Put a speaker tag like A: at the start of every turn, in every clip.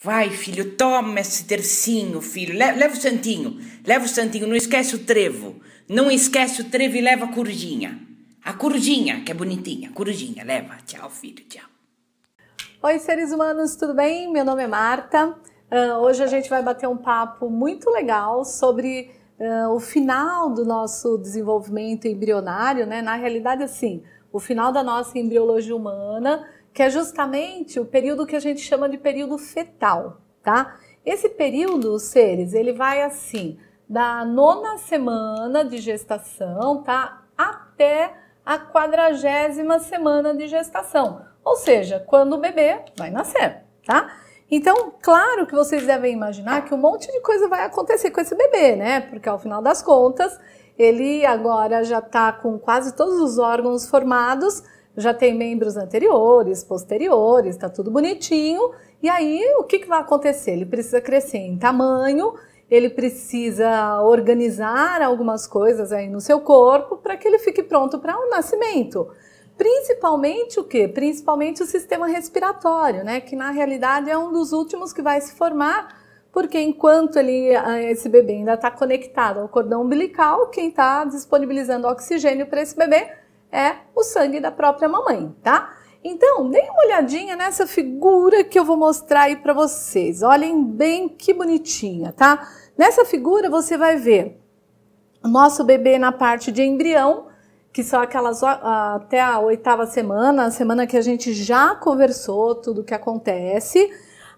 A: Vai, filho, toma esse tercinho, filho. Leva, o santinho. Leva o santinho, não esquece o trevo. Não esquece o trevo e leva a corujinha. A corujinha, que é bonitinha. Corujinha, leva. Tchau, filho, tchau. Oi, seres humanos, tudo bem? Meu nome é Marta. Uh, hoje a gente vai bater um papo muito legal sobre uh, o final do nosso desenvolvimento embrionário, né? Na realidade, assim, o final da nossa embriologia humana que é justamente o período que a gente chama de período fetal, tá? Esse período, os seres, ele vai assim, da nona semana de gestação, tá? Até a quadragésima semana de gestação, ou seja, quando o bebê vai nascer, tá? Então, claro que vocês devem imaginar que um monte de coisa vai acontecer com esse bebê, né? Porque ao final das contas, ele agora já está com quase todos os órgãos formados já tem membros anteriores, posteriores, está tudo bonitinho. E aí, o que, que vai acontecer? Ele precisa crescer em tamanho, ele precisa organizar algumas coisas aí no seu corpo para que ele fique pronto para o um nascimento. Principalmente o que? Principalmente o sistema respiratório, né? Que na realidade é um dos últimos que vai se formar, porque enquanto ele, ah, esse bebê ainda está conectado ao cordão umbilical, quem está disponibilizando oxigênio para esse bebê é o sangue da própria mamãe, tá? Então, deem uma olhadinha nessa figura que eu vou mostrar aí para vocês. Olhem bem que bonitinha, tá? Nessa figura você vai ver o nosso bebê na parte de embrião, que são aquelas até a oitava semana, a semana que a gente já conversou tudo o que acontece.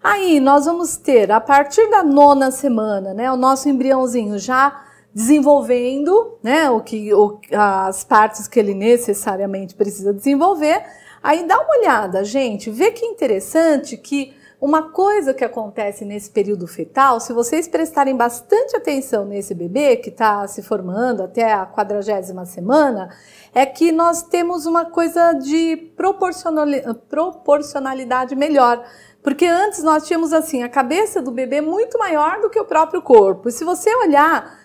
A: Aí nós vamos ter, a partir da nona semana, né, o nosso embriãozinho já desenvolvendo né, o que, o, as partes que ele necessariamente precisa desenvolver. Aí dá uma olhada, gente, vê que interessante que uma coisa que acontece nesse período fetal, se vocês prestarem bastante atenção nesse bebê que está se formando até a quadragésima semana, é que nós temos uma coisa de proporcionalidade melhor. Porque antes nós tínhamos assim a cabeça do bebê muito maior do que o próprio corpo. E se você olhar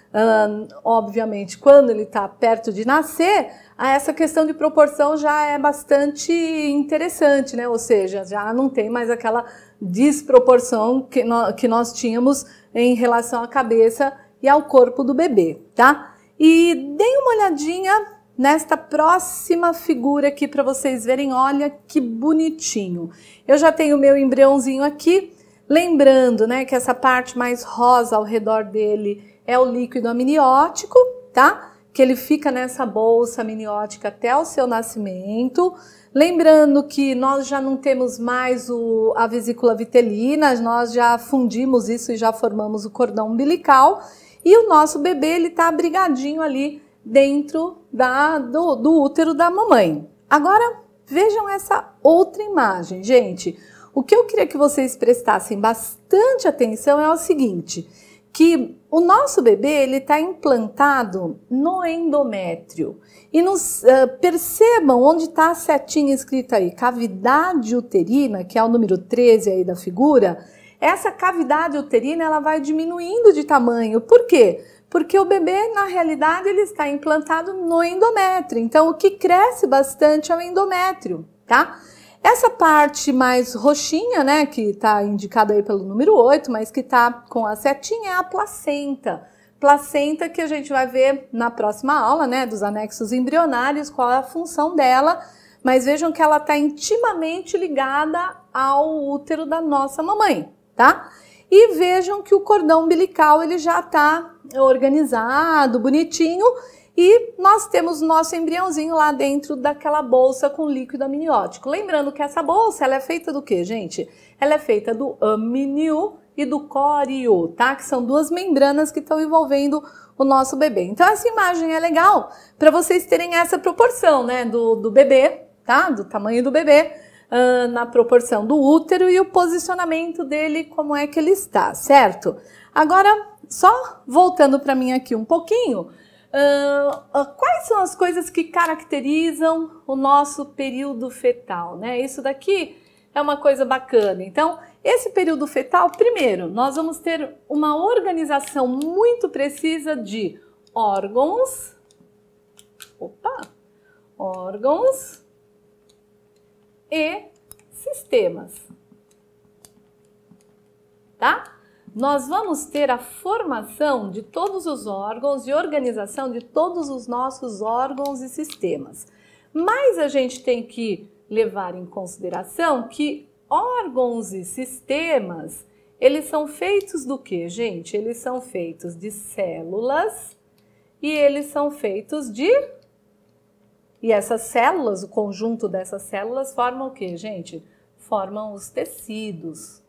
A: obviamente, quando ele está perto de nascer, essa questão de proporção já é bastante interessante, né? Ou seja, já não tem mais aquela desproporção que, no, que nós tínhamos em relação à cabeça e ao corpo do bebê, tá? E deem uma olhadinha nesta próxima figura aqui para vocês verem. Olha que bonitinho. Eu já tenho meu embriãozinho aqui. Lembrando, né, que essa parte mais rosa ao redor dele é o líquido amniótico, tá? Que ele fica nessa bolsa amniótica até o seu nascimento. Lembrando que nós já não temos mais o, a vesícula vitelina, nós já fundimos isso e já formamos o cordão umbilical. E o nosso bebê, ele tá abrigadinho ali dentro da, do, do útero da mamãe. Agora, vejam essa outra imagem, gente. O que eu queria que vocês prestassem bastante atenção é o seguinte, que o nosso bebê ele está implantado no endométrio e nos uh, percebam onde está a setinha escrita aí, cavidade uterina, que é o número 13 aí da figura. Essa cavidade uterina ela vai diminuindo de tamanho. Por quê? porque o bebê, na realidade, ele está implantado no endométrio. Então, o que cresce bastante é o endométrio, tá? Essa parte mais roxinha, né, que está indicada aí pelo número 8, mas que está com a setinha, é a placenta. Placenta que a gente vai ver na próxima aula, né, dos anexos embrionários, qual é a função dela. Mas vejam que ela está intimamente ligada ao útero da nossa mamãe, tá? E vejam que o cordão umbilical ele já está organizado, bonitinho, e nós temos nosso embriãozinho lá dentro daquela bolsa com líquido amniótico. Lembrando que essa bolsa ela é feita do que, gente? Ela é feita do amnio e do cório, tá? Que são duas membranas que estão envolvendo o nosso bebê. Então essa imagem é legal para vocês terem essa proporção, né? Do, do bebê, tá? Do tamanho do bebê. Uh, na proporção do útero e o posicionamento dele, como é que ele está, certo? Agora, só voltando para mim aqui um pouquinho, Uh, quais são as coisas que caracterizam o nosso período fetal, né? Isso daqui é uma coisa bacana. Então, esse período fetal, primeiro, nós vamos ter uma organização muito precisa de órgãos. Opa! Órgãos e sistemas. Tá? nós vamos ter a formação de todos os órgãos e organização de todos os nossos órgãos e sistemas. Mas a gente tem que levar em consideração que órgãos e sistemas, eles são feitos do que, gente? Eles são feitos de células e eles são feitos de e essas células, o conjunto dessas células formam o que, gente? Formam os tecidos,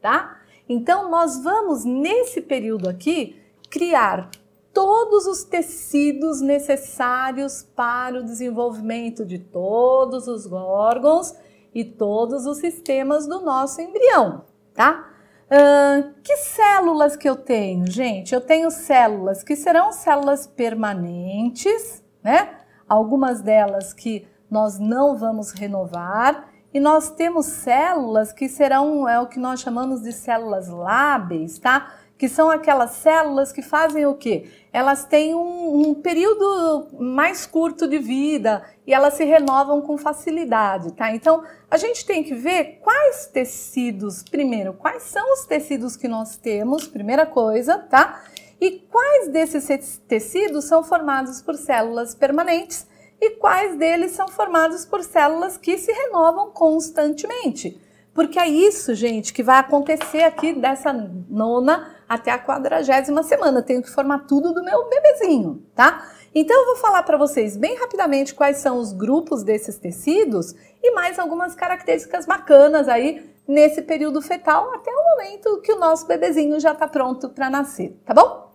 A: tá? Então, nós vamos, nesse período aqui, criar todos os tecidos necessários para o desenvolvimento de todos os órgãos e todos os sistemas do nosso embrião, tá? Uh, que células que eu tenho, gente? Eu tenho células que serão células permanentes, né? Algumas delas que nós não vamos renovar, e nós temos células que serão é o que nós chamamos de células lábeis, tá? Que são aquelas células que fazem o quê? Elas têm um, um período mais curto de vida e elas se renovam com facilidade, tá? Então a gente tem que ver quais tecidos, primeiro, quais são os tecidos que nós temos, primeira coisa, tá? E quais desses tecidos são formados por células permanentes e quais deles são formados por células que se renovam constantemente. Porque é isso, gente, que vai acontecer aqui dessa nona até a quadragésima semana. Eu tenho que formar tudo do meu bebezinho, tá? Então eu vou falar para vocês bem rapidamente quais são os grupos desses tecidos e mais algumas características bacanas aí nesse período fetal até o momento que o nosso bebezinho já está pronto para nascer, tá bom?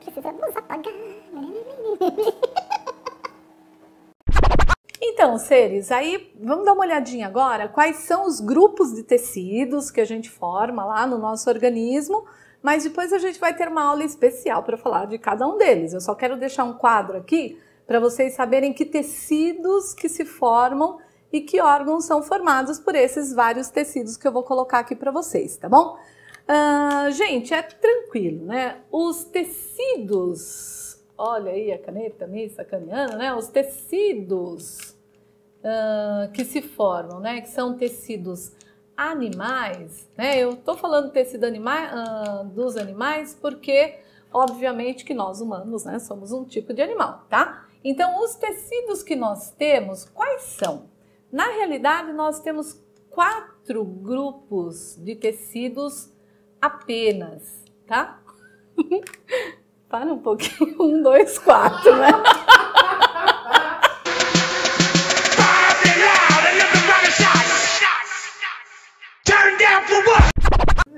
A: Precisamos apagar. Então, seres, aí vamos dar uma olhadinha agora quais são os grupos de tecidos que a gente forma lá no nosso organismo, mas depois a gente vai ter uma aula especial para falar de cada um deles. Eu só quero deixar um quadro aqui para vocês saberem que tecidos que se formam e que órgãos são formados por esses vários tecidos que eu vou colocar aqui para vocês, tá bom? Uh, gente, é tranquilo, né? Os tecidos olha aí a caneta me sacaneando, né? Os tecidos uh, que se formam, né? Que são tecidos animais, né? Eu tô falando tecido animal uh, ah, dos animais porque, obviamente, que nós humanos, né? Somos um tipo de animal, tá? Então, os tecidos que nós temos, quais são? Na realidade, nós temos quatro grupos de tecidos apenas, tá? Para um pouquinho. Um, dois, quatro, né?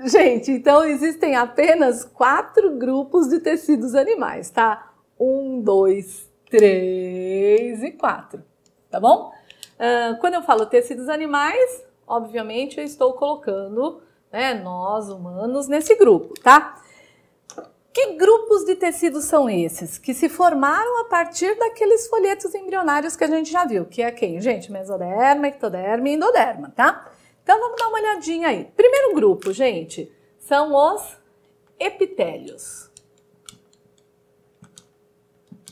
A: Gente, então existem apenas quatro grupos de tecidos animais, tá? Um, dois, três e quatro, tá bom? Uh, quando eu falo tecidos animais, obviamente eu estou colocando né, nós humanos nesse grupo, tá? Que grupos de tecidos são esses que se formaram a partir daqueles folhetos embrionários que a gente já viu? Que é quem, gente? Mesoderma, ectoderma e endoderma, tá? Então vamos dar uma olhadinha aí. Primeiro grupo, gente, são os epitélios.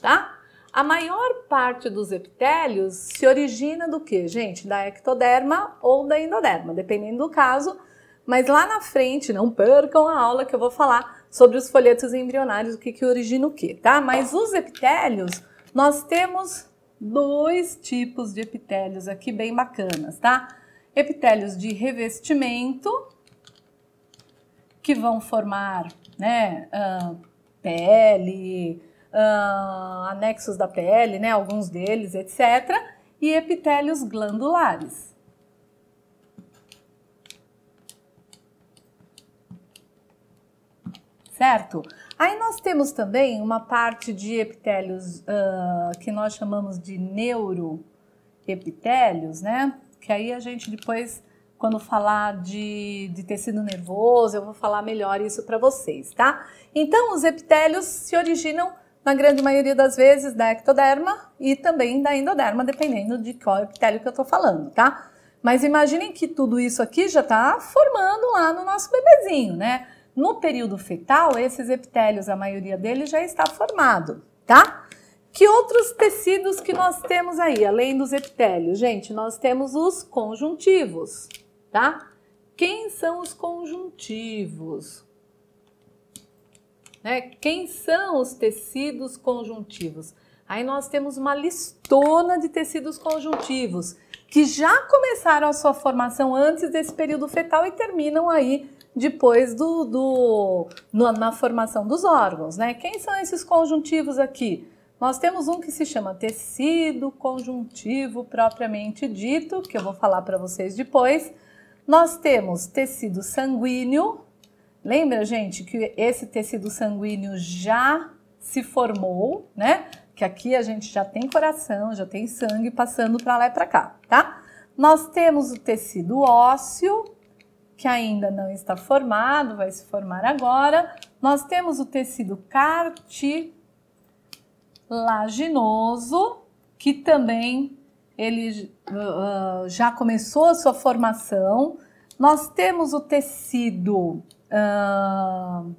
A: Tá? A maior parte dos epitélios se origina do que, gente? Da ectoderma ou da endoderma, dependendo do caso. Mas lá na frente, não percam a aula que eu vou falar sobre os folhetos embrionários, o que, que origina o que, tá? Mas os epitélios, nós temos dois tipos de epitélios aqui bem bacanas, tá? Epitélios de revestimento, que vão formar, né, uh, pele, uh, anexos da pele, né, alguns deles, etc. E epitélios glandulares. certo? Aí nós temos também uma parte de epitélios uh, ah, que nós chamamos de neuroepitélios, né? Que aí a gente depois, quando falar de, de tecido nervoso, eu vou falar melhor isso para vocês, tá? Então, os epitélios se originam na grande maioria das vezes da ectoderma e também da endoderma, dependendo de qual epitélio que eu estou falando, tá? Mas imaginem que tudo isso aqui já está formando lá no nosso bebezinho, né? No período fetal, esses epitélios, a maioria deles já está formado, tá? Que outros tecidos que nós temos aí, além dos epitélios? Gente, nós temos os conjuntivos, tá? Quem são os conjuntivos? Né? Quem são os tecidos conjuntivos? Aí nós temos uma listona de tecidos conjuntivos que já começaram a sua formação antes desse período fetal e terminam aí depois do, do no, na formação dos órgãos, né? Quem são esses conjuntivos aqui? Nós temos um que se chama tecido conjuntivo propriamente dito, que eu vou falar para vocês depois. Nós temos tecido sanguíneo. Lembra, gente, que esse tecido sanguíneo já se formou, né? Que aqui a gente já tem coração, já tem sangue passando para lá e para cá, tá? Nós temos o tecido ósseo, que ainda não está formado, vai se formar agora. Nós temos o tecido cartilaginoso, que também ele uh, já começou a sua formação. Nós temos o tecido uh,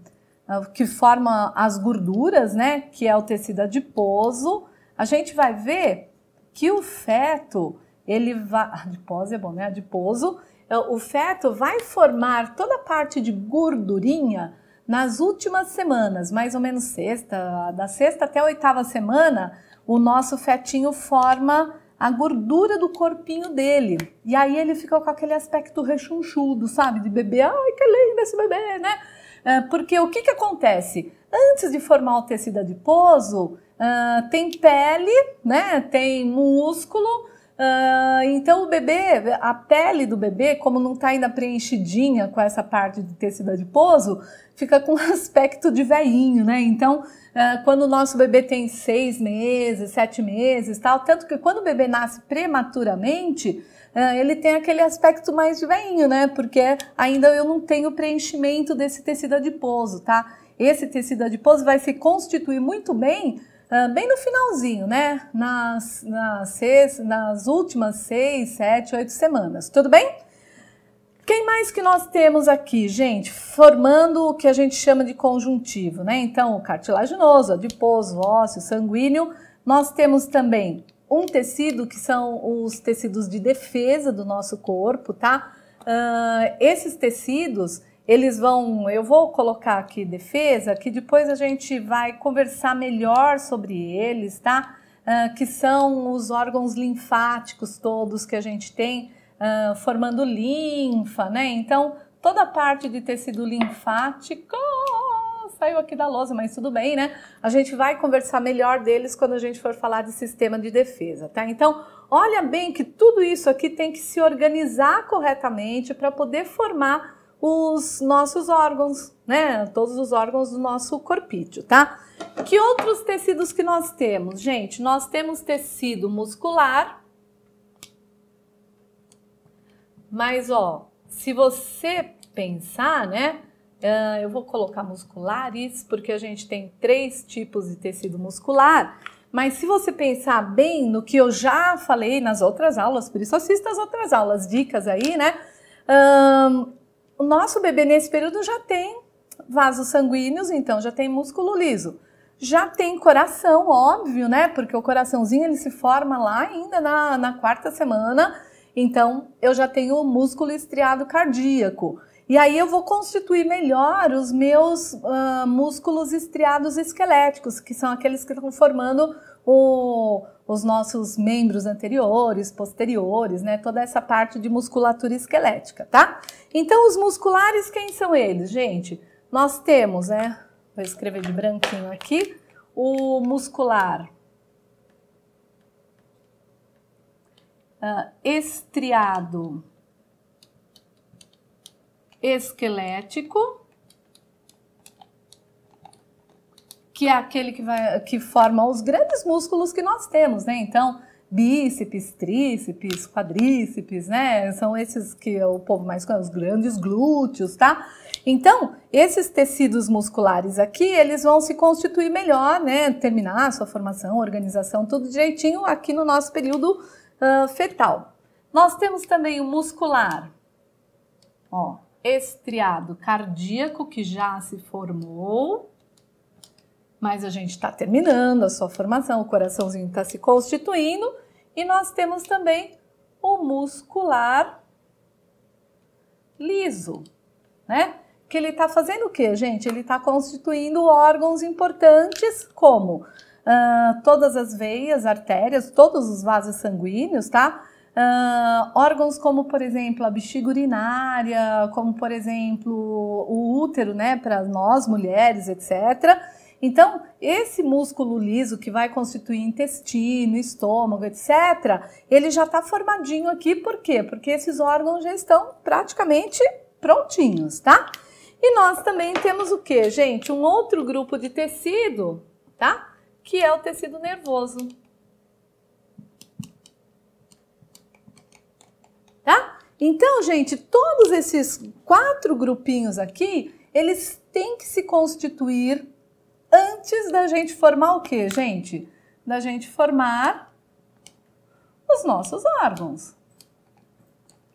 A: que forma as gorduras, né? Que é o tecido adiposo. A gente vai ver que o feto ele vai adiposo é bom, né? Adiposo eh, o feto vai formar toda a parte de gordurinha nas últimas semanas, mais ou menos sexta, da sexta até a oitava semana, o nosso fetinho forma a gordura do corpinho dele. E aí ele fica com aquele aspecto rechonchudo, sabe? De bebê, ai que lindo esse bebê, né? Eh, porque o que, que acontece? Antes de formar o tecido adiposo, ah, tem pele, né? Tem músculo, Uh, então o bebê, a pele do bebê, como não está ainda preenchidinha com essa parte de tecido adiposo, fica com aspecto de veinho, né? Então, uh, quando o nosso bebê tem seis meses, sete meses, tal, tanto que quando o bebê nasce prematuramente, uh, ele tem aquele aspecto mais de veinho, né? Porque ainda eu não tenho preenchimento desse tecido adiposo, tá? Esse tecido adiposo vai se constituir muito bem ah, bem no finalzinho, né? Nas, nas, seis, nas últimas seis, sete, oito semanas, tudo bem? Quem mais que nós temos aqui, gente? Formando o que a gente chama de conjuntivo, né? Então, o cartilaginoso, adiposo, ósseo, sanguíneo. Nós temos também um tecido que são os tecidos de defesa do nosso corpo, tá? Uh, esses tecidos eles vão, eu vou colocar aqui defesa, que depois a gente vai conversar melhor sobre eles, tá? Uh, que são os órgãos linfáticos todos que a gente tem, uh, formando linfa, né? Então, toda a parte de tecido linfático saiu aqui da lousa, mas tudo bem, né? A gente vai conversar melhor deles quando a gente for falar de sistema de defesa, tá? Então, olha bem que tudo isso aqui tem que se organizar corretamente para poder formar os nossos órgãos, né? Todos os órgãos do nosso corpídeo, tá? Que outros tecidos que nós temos? Gente, nós temos tecido muscular. Mas, ó, se você pensar, né? eu vou colocar musculares, porque a gente tem três tipos de tecido muscular. Mas se você pensar bem no que eu já falei nas outras aulas, por isso assista as outras aulas, dicas aí, né? O nosso bebê nesse período já tem vasos sanguíneos, então já tem músculo liso. Já tem coração, óbvio, né? Porque o coraçãozinho ele se forma lá ainda na, na quarta semana. Então eu já tenho o músculo estriado cardíaco. E aí eu vou constituir melhor os meus uh, músculos estriados esqueléticos, que são aqueles que estão formando o, os nossos membros anteriores, posteriores, né? Toda essa parte de musculatura esquelética, tá? Então, os musculares, quem são eles, gente? Nós temos, né? Vou escrever de branquinho aqui, o muscular uh, estriado esquelético que é aquele que, vai, que forma os grandes músculos que nós temos, né? Então, bíceps, tríceps, quadríceps, né? São esses que o povo mais conhece, os grandes glúteos, tá? Então, esses tecidos musculares aqui, eles vão se constituir melhor, né? Terminar a sua formação, organização, tudo direitinho aqui no nosso período uh, fetal. Nós temos também o muscular, ó, estriado cardíaco que já se formou, mas a gente está terminando a sua formação, o coraçãozinho está se constituindo e nós temos também o muscular liso, né? Que ele está fazendo o que, gente? Ele está constituindo órgãos importantes como uh, todas as veias, artérias, todos os vasos sanguíneos, tá? Uh, órgãos como, por exemplo, a bexiga urinária, como, por exemplo, o útero, né, para nós mulheres, etc então, esse músculo liso que vai constituir intestino, estômago, etc., ele já está formadinho aqui, por quê? Porque esses órgãos já estão praticamente prontinhos, tá? E nós também temos o que, gente? Um outro grupo de tecido, tá? Que é o tecido nervoso. Tá? Então, gente, todos esses quatro grupinhos aqui, eles têm que se constituir antes da gente formar o que, gente? Da gente formar os nossos órgãos,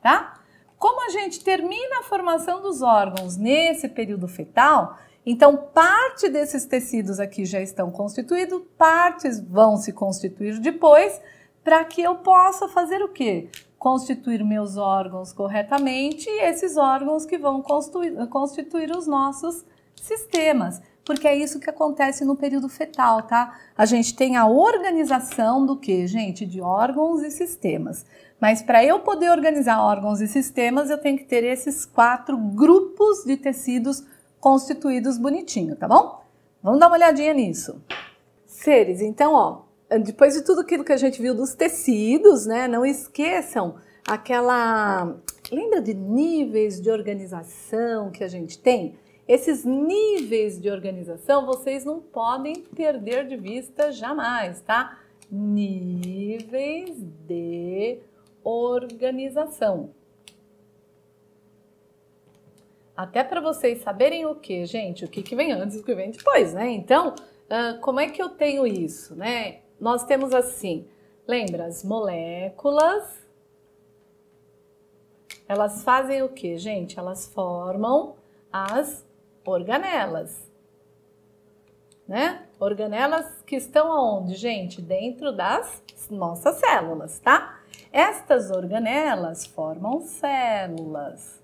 A: tá? Como a gente termina a formação dos órgãos nesse período fetal, então parte desses tecidos aqui já estão constituídos, partes vão se constituir depois, para que eu possa fazer o quê? Constituir meus órgãos corretamente e esses órgãos que vão constituir, constituir os nossos sistemas porque é isso que acontece no período fetal, tá? A gente tem a organização do que, gente? De órgãos e sistemas. Mas para eu poder organizar órgãos e sistemas, eu tenho que ter esses quatro grupos de tecidos constituídos bonitinho, tá bom? Vamos dar uma olhadinha nisso. Seres, então, ó, depois de tudo aquilo que a gente viu dos tecidos, né? Não esqueçam aquela. Lembra de níveis de organização que a gente tem? Esses níveis de organização vocês não podem perder de vista jamais, tá? Níveis de organização. Até para vocês saberem o que, gente, o que, que vem antes e o que vem depois, né? Então, como é que eu tenho isso, né? Nós temos assim, lembra, as moléculas, elas fazem o que, gente? Elas formam as organelas. Né? Organelas que estão aonde, gente? Dentro das nossas células, tá? Estas organelas formam células,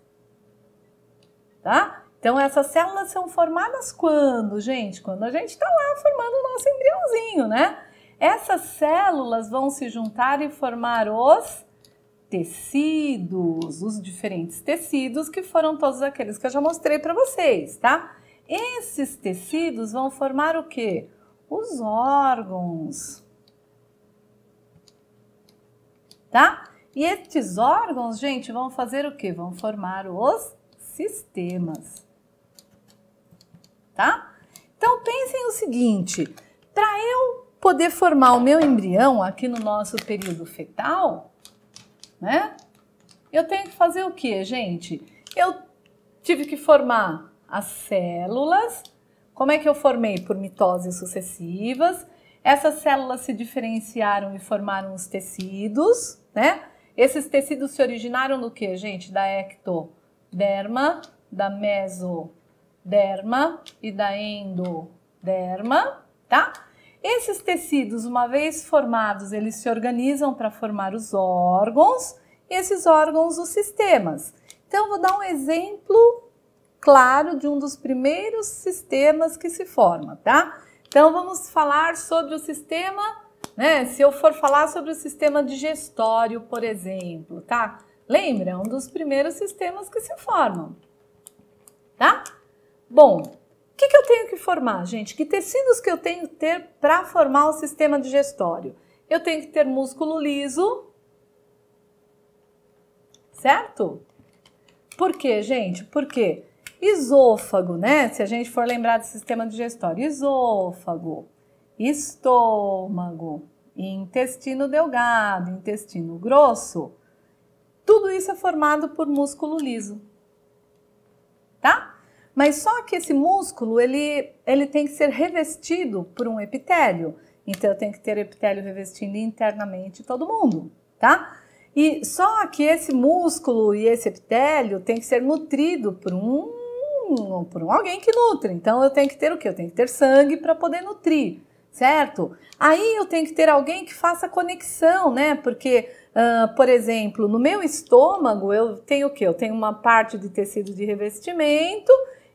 A: tá? Então essas células são formadas quando, gente? Quando a gente está lá formando o nosso embriãozinho, né? Essas células vão se juntar e formar os tecidos, os diferentes tecidos, que foram todos aqueles que eu já mostrei para vocês, tá? Esses tecidos vão formar o que Os órgãos. Tá? E estes órgãos, gente, vão fazer o que Vão formar os sistemas. Tá? Então pensem o seguinte, para eu poder formar o meu embrião aqui no nosso período fetal, né? Eu tenho que fazer o que, gente? Eu tive que formar as células. Como é que eu formei? Por mitoses sucessivas. Essas células se diferenciaram e formaram os tecidos, né? Esses tecidos se originaram do que, gente? Da ectoderma, da mesoderma e da endoderma, tá? Esses tecidos, uma vez formados, eles se organizam para formar os órgãos, e esses órgãos, os sistemas. Então, vou dar um exemplo claro de um dos primeiros sistemas que se forma, tá? Então, vamos falar sobre o sistema, né? Se eu for falar sobre o sistema digestório, por exemplo, tá? Lembra, é um dos primeiros sistemas que se formam, tá? Bom, que, que eu tenho que formar, gente? Que tecidos que eu tenho que ter para formar o sistema digestório? Eu tenho que ter músculo liso, certo? Por quê, gente? Porque esôfago, né? Se a gente for lembrar do sistema digestório, esôfago, estômago, intestino delgado, intestino grosso, tudo isso é formado por músculo liso, tá? Mas só que esse músculo, ele, ele tem que ser revestido por um epitélio. Então, tem que ter epitélio revestindo internamente todo mundo, tá? E só que esse músculo e esse epitélio tem que ser nutrido por um por um alguém que nutre. Então eu tenho que ter o que? Eu tenho que ter sangue para poder nutrir, certo? Aí eu tenho que ter alguém que faça conexão, né? Porque, uh, por exemplo, no meu estômago eu tenho o que? Eu tenho uma parte de tecido de revestimento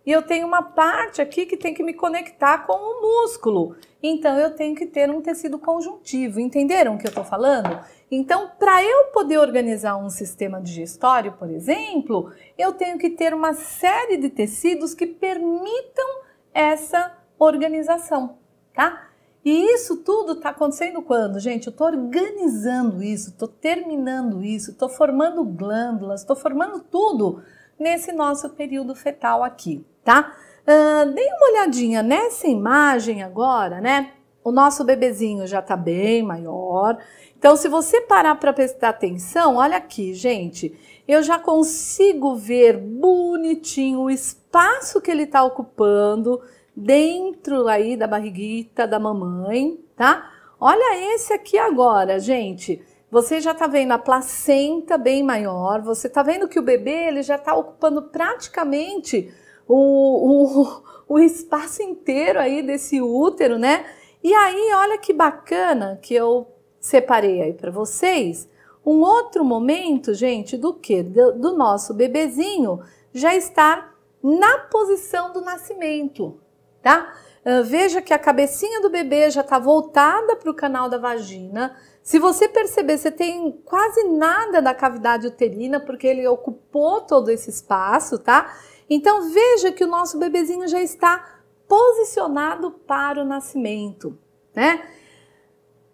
A: e eu tenho uma parte aqui que tem que me conectar com o músculo. Então eu tenho que ter um tecido conjuntivo. Entenderam o que eu estou falando? Então, para eu poder organizar um sistema digestório, por exemplo, eu tenho que ter uma série de tecidos que permitam essa organização, tá? E isso tudo está acontecendo quando, gente? Eu estou organizando isso, estou terminando isso, estou formando glândulas, estou formando tudo nesse nosso período fetal aqui tá? Uh, dei uma olhadinha nessa imagem agora, né? O nosso bebezinho já tá bem maior. Então, se você parar para prestar atenção, olha aqui, gente. Eu já consigo ver bonitinho o espaço que ele tá ocupando dentro aí da barriguita da mamãe, tá? Olha esse aqui agora, gente. Você já tá vendo a placenta bem maior, você tá vendo que o bebê ele já tá ocupando praticamente o, o, o espaço inteiro aí desse útero, né? E aí, olha que bacana que eu separei aí para vocês. Um outro momento, gente, do que? Do, do nosso bebezinho já estar na posição do nascimento, tá? Uh, veja que a cabecinha do bebê já está voltada para o canal da vagina. Se você perceber, você tem quase nada da cavidade uterina, porque ele ocupou todo esse espaço, tá? Então veja que o nosso bebezinho já está posicionado para o nascimento, né?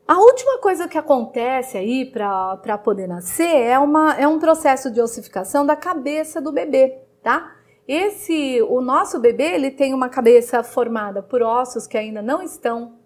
A: A última coisa que acontece aí para poder nascer é, uma, é um processo de ossificação da cabeça do bebê, tá? Esse, o nosso bebê, ele tem uma cabeça formada por ossos que ainda não estão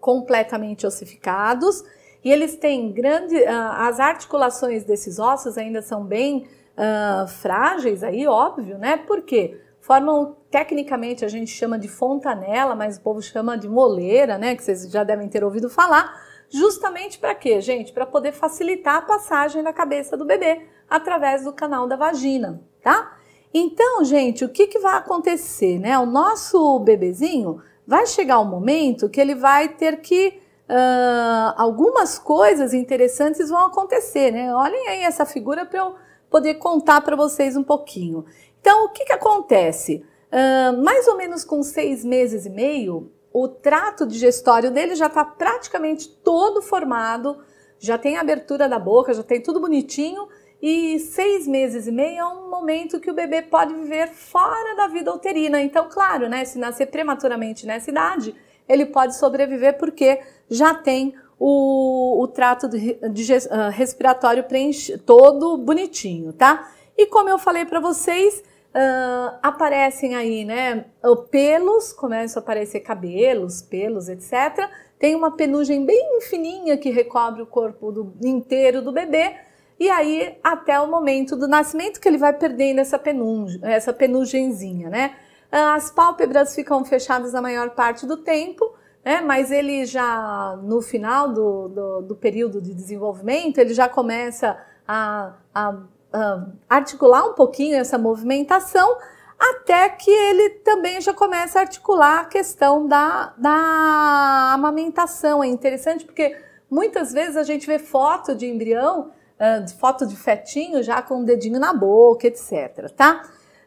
A: completamente ossificados e eles têm grande, ah, as articulações desses ossos ainda são bem uh, frágeis aí, óbvio, né? Por quê? Formam, tecnicamente a gente chama de fontanela, mas o povo chama de moleira, né? Que vocês já devem ter ouvido falar. Justamente para quê, gente? Para poder facilitar a passagem da cabeça do bebê através do canal da vagina, tá? Então, gente, o que, que vai acontecer, né? O nosso bebezinho vai chegar o um momento que ele vai ter que Uh, algumas coisas interessantes vão acontecer, né? Olhem aí essa figura para eu poder contar para vocês um pouquinho. Então, o que, que acontece? Uh, mais ou menos com seis meses e meio, o trato digestório dele já está praticamente todo formado, já tem abertura da boca, já tem tudo bonitinho. E seis meses e meio é um momento que o bebê pode viver fora da vida uterina. Então, claro, né, se nascer prematuramente nessa idade, ele pode sobreviver porque já tem o, o trato de, de, uh, respiratório preenche, todo bonitinho, tá? E como eu falei para vocês, uh, aparecem aí, né? Pelos, começam a aparecer cabelos, pelos, etc. Tem uma penugem bem fininha que recobre o corpo do, inteiro do bebê. E aí, até o momento do nascimento, que ele vai perdendo essa, penugem, essa penugenzinha, né? Ah, as pálpebras ficam fechadas a maior parte do tempo né? mas ele já no final do, do, do período de desenvolvimento, ele já começa a, a, a articular um pouquinho essa movimentação, até que ele também já começa a articular a questão da, da amamentação. É interessante porque muitas vezes a gente vê foto de embrião, eh, foto de fetinho já com o dedinho na boca, etc. Tá?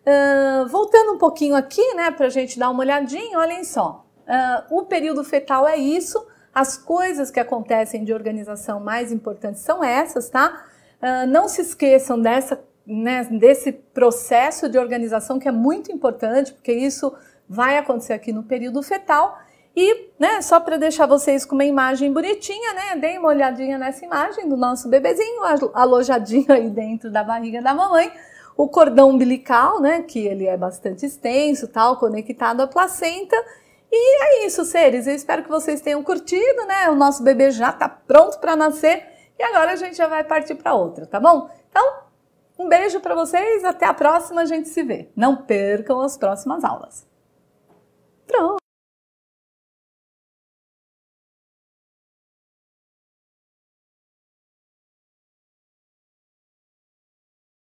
A: Uh, voltando um pouquinho aqui, né, para a gente dar uma olhadinha, olhem só. Uh, o período fetal é isso. As coisas que acontecem de organização mais importantes são essas, tá? Uh, não se esqueçam dessa, né, desse processo de organização que é muito importante, porque isso vai acontecer aqui no período fetal. E, né, só para deixar vocês com uma imagem bonitinha, né, dei uma olhadinha nessa imagem do nosso bebezinho alojadinho aí dentro da barriga da mamãe. O cordão umbilical, né, que ele é bastante extenso, tal, conectado à placenta e é isso, seres. Eu espero que vocês tenham curtido, né? O nosso bebê já tá pronto para nascer e agora a gente já vai partir para outra, tá bom? Então, um beijo para vocês, até a próxima, a gente se vê. Não percam as próximas aulas. Pronto.